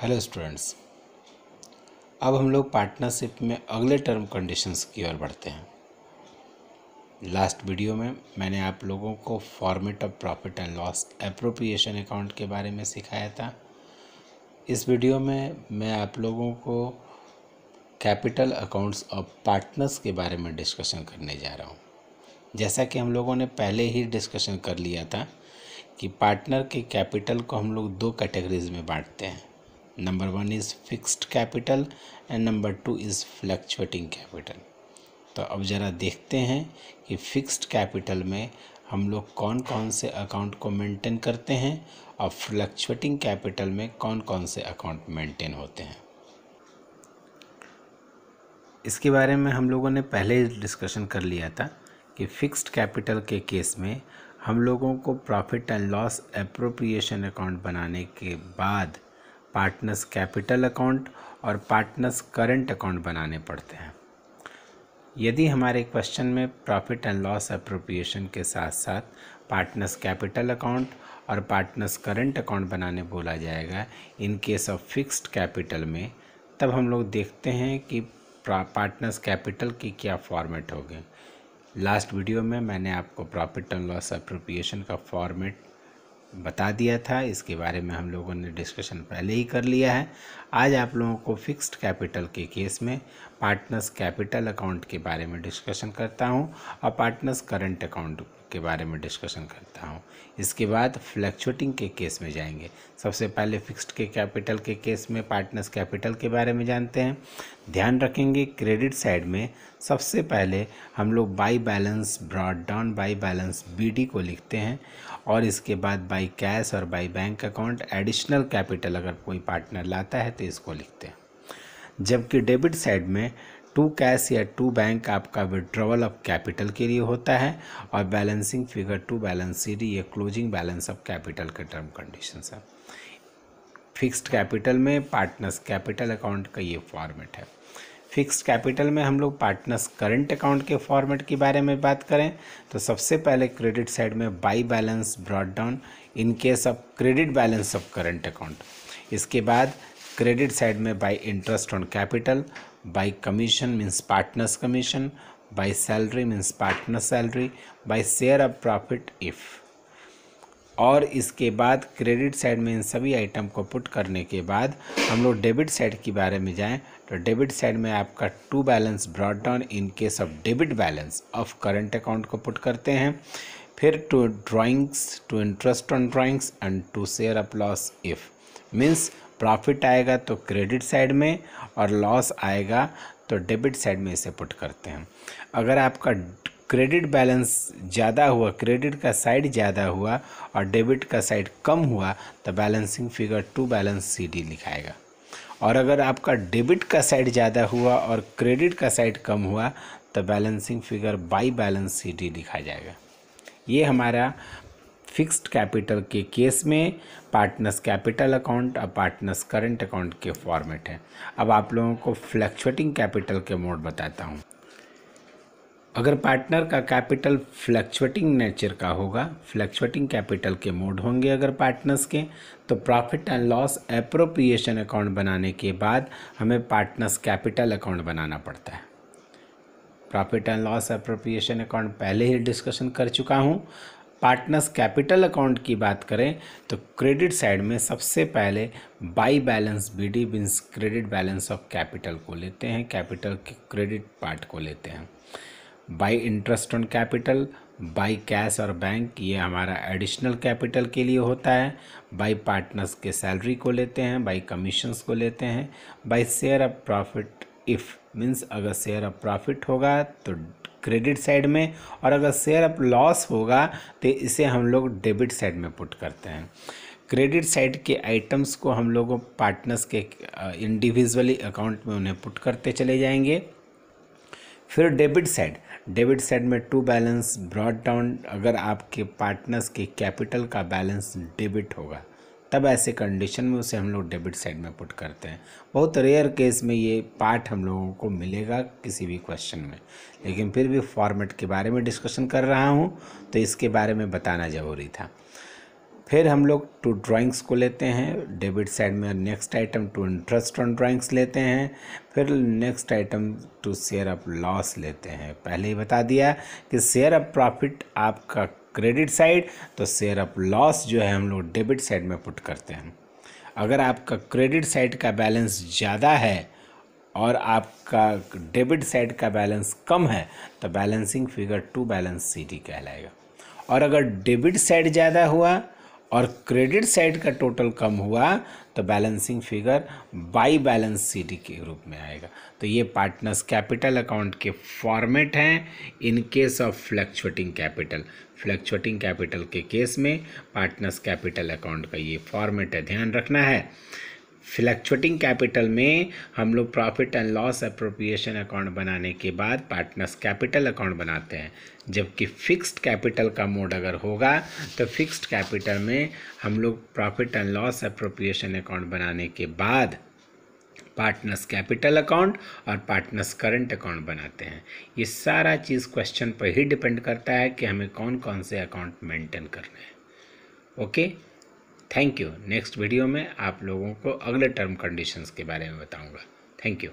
hello students अब हम लोग पार्टनरशिप में अगले टर्म कंडीशंस की ओर बढ़ते हैं लास्ट वीडियो में मैंने आप लोगों को format of profit and loss appropriation account के बारे में सिखाया था इस वीडियो में मैं आप लोगों को कैपिटल अकाउंट्स ऑफ पार्टनर्स के बारे में डिस्कशन करने जा रहा हूँ जैसा कि हम लोगों ने पहले ही डिस्कशन कर लिया था कि पार्टनर के कैपिटल को हम लोग दो कैटेगरीज में बांटते हैं number one is fixed capital and number two is fluctuating capital तो अब ज़रा देखते हैं कि फिक्स्ड कैपिटल में हम लोग कौन कौन से अकाउंट को मेंटेन करते हैं और फ्लक्चुएटिंग कैपिटल में कौन कौन से अकाउंट मेंटेन होते हैं इसके बारे में हम लोगों ने पहले डिस्कशन कर लिया था कि फ़िक्स्ड कैपिटल के केस में हम लोगों को profit and loss appropriation account बनाने के बाद पार्टनर्स कैपिटल अकाउंट और पार्टनर्स करंट अकाउंट बनाने पड़ते हैं यदि हमारे क्वेश्चन में प्रॉफिट एंड लॉस अप्रोप्रिएशन के साथ साथ पार्टनर्स कैपिटल अकाउंट और पार्टनर्स करंट अकाउंट बनाने बोला जाएगा in case of fixed capital में तब हम लोग देखते हैं कि पार्टनर्स कैपिटल की क्या फॉर्मेट होगी लास्ट वीडियो में मैंने आपको प्रॉफिट एंड लॉस अप्रोप्रिएशन का फॉर्मेट बता दिया था इसके बारे में हम लोगों ने डिस्कशन पहले ही कर लिया है आज आप लोगों को फिक्स्ड कैपिटल के केस में पार्टनर्स कैपिटल अकाउंट के बारे में डिस्कशन करता हूँ और पार्टनर्स करंट अकाउंट के बारे में डिस्कशन करता हूँ इसके बाद फ्लैक्चुएटिंग के केस में जाएंगे सबसे पहले फिक्स्ड के कैपिटल के केस में पार्टनर्स कैपिटल के बारे में जानते हैं ध्यान रखेंगे क्रेडिट साइड में सबसे पहले हम लोग by balance brought down by balance B को लिखते हैं और इसके बाद बाई कैश और by bank account additional capital अगर कोई पार्टनर लाता है तो इसको लिखते हैं जबकि डेबिट साइड में टू कैश या टू बैंक आपका विड्रॉवल ऑफ कैपिटल के लिए होता है और balancing figure to balance D ये क्लोजिंग बैलेंस ऑफ कैपिटल के टर्म कंडीशन है फिक्स्ड कैपिटल में पार्टनर्स कैपिटल अकाउंट का ये फॉर्मेट है फिक्स्ड कैपिटल में हम लोग पार्टनर्स करंट अकाउंट के फॉर्मेट के बारे में बात करें तो सबसे पहले क्रेडिट साइड में by balance brought down in case of credit balance of current account इसके बाद क्रेडिट साइड में by interest on capital by commission means partners commission by salary means partner salary by share of profit if और इसके बाद credit side में इन सभी item को put करने के बाद हम लोग डेबिट साइड के बारे में जाएं तो डेबिट साइड में आपका to balance brought down in case of debit balance of current account को पुट करते हैं फिर to drawings to interest on drawings and to share of loss if means profit आएगा तो क्रेडिट साइड में और लॉस आएगा तो डेबिट साइड में इसे पुट करते हैं अगर आपका क्रेडिट बैलेंस ज़्यादा हुआ क्रेडिट का साइड ज़्यादा हुआ और डेबिट का साइड कम हुआ तो balancing figure to balance C D लिखाएगा और अगर आपका डेबिट का साइड ज़्यादा हुआ और क्रेडिट का साइड कम हुआ तो balancing figure by balance C D लिखा जाएगा ये हमारा फिक्स्ड कैपिटल के केस में पार्टनर्स कैपिटल अकाउंट और पार्टनर्स करंट अकाउंट के फॉर्मेट है अब आप लोगों को फ्लैक्चुएटिंग कैपिटल के मोड बताता हूँ अगर पार्टनर का कैपिटल फ्लैक्चुएटिंग नेचर का होगा फ्लैक्चुएटिंग कैपिटल के मोड होंगे अगर पार्टनर्स के तो profit and loss appropriation account बनाने के बाद हमें पार्टनर्स कैपिटल अकाउंट बनाना पड़ता है profit and loss appropriation account पहले ही डिस्कशन कर चुका हूँ पार्टनर्स कैपिटल अकाउंट की बात करें तो क्रेडिट साइड में सबसे पहले by balance B D means credit balance of capital को लेते हैं कैपिटल के क्रेडिट पार्ट को लेते हैं by interest on capital by cash और बैंक ये हमारा एडिशनल कैपिटल के लिए होता है बाई पार्टनर्स के सैलरी को लेते हैं बाई कमीशंस को लेते हैं by share of profit if means अगर शेयर ऑफ प्रॉफिट होगा तो क्रेडिट साइड में और अगर शेयर अब लॉस होगा तो इसे हम लोग डेबिट साइड में पुट करते हैं क्रेडिट साइड के आइटम्स को हम लोग पार्टनर्स के इंडिविजुअली अकाउंट में उन्हें पुट करते चले जाएंगे फिर डेबिट साइड डेबिट साइड में टू बैलेंस ब्रॉड डाउन अगर आपके पार्टनर्स के कैपिटल का बैलेंस डेबिट होगा तब ऐसे कंडीशन में उसे हम लोग डेबिट साइड में पुट करते हैं बहुत रेयर केस में ये पार्ट हम लोगों को मिलेगा किसी भी क्वेश्चन में लेकिन फिर भी फॉर्मेट के बारे में डिस्कशन कर रहा हूँ तो इसके बारे में बताना ज़रूरी था फिर हम लोग टू ड्राइंग्स को लेते हैं डेबिट साइड में next item to interest on drawings लेते हैं फिर next item to share of loss लेते हैं पहले ही बता दिया कि शेयर ऑफ प्रॉफिट आपका क्रेडिट साइड तो शेयर ऑफ लॉस जो है हम लोग डेबिट साइड में पुट करते हैं अगर आपका क्रेडिट साइड का बैलेंस ज़्यादा है और आपका डेबिट साइड का बैलेंस कम है तो balancing figure to balance C कहलाएगा और अगर डेबिट साइड ज़्यादा हुआ और क्रेडिट साइड का टोटल कम हुआ तो balancing figure by balance CD के रूप में आएगा तो ये पार्टनर्स कैपिटल अकाउंट के फॉर्मेट हैं in case of fluctuating capital fluctuating capital के केस में पार्टनर्स कैपिटल अकाउंट का ये फॉर्मेट है ध्यान रखना है फ्लैक्चुएटिंग कैपिटल में हम लोग profit and loss appropriation account बनाने के बाद पार्टनर्स कैपिटल अकाउंट बनाते हैं जबकि फिक्स्ड कैपिटल का मोड अगर होगा तो फिक्स्ड कैपिटल में हम लोग profit and loss appropriation account बनाने के बाद पार्टनर्स कैपिटल अकाउंट और पार्टनर्स करंट अकाउंट बनाते हैं ये सारा चीज़ क्वेश्चन पर ही डिपेंड करता है कि हमें कौन कौन से अकाउंट मेंटेन करने हैं okay thank you next video में आप लोगों को अगले टर्म कंडीशंस के बारे में बताऊंगा थैंक यू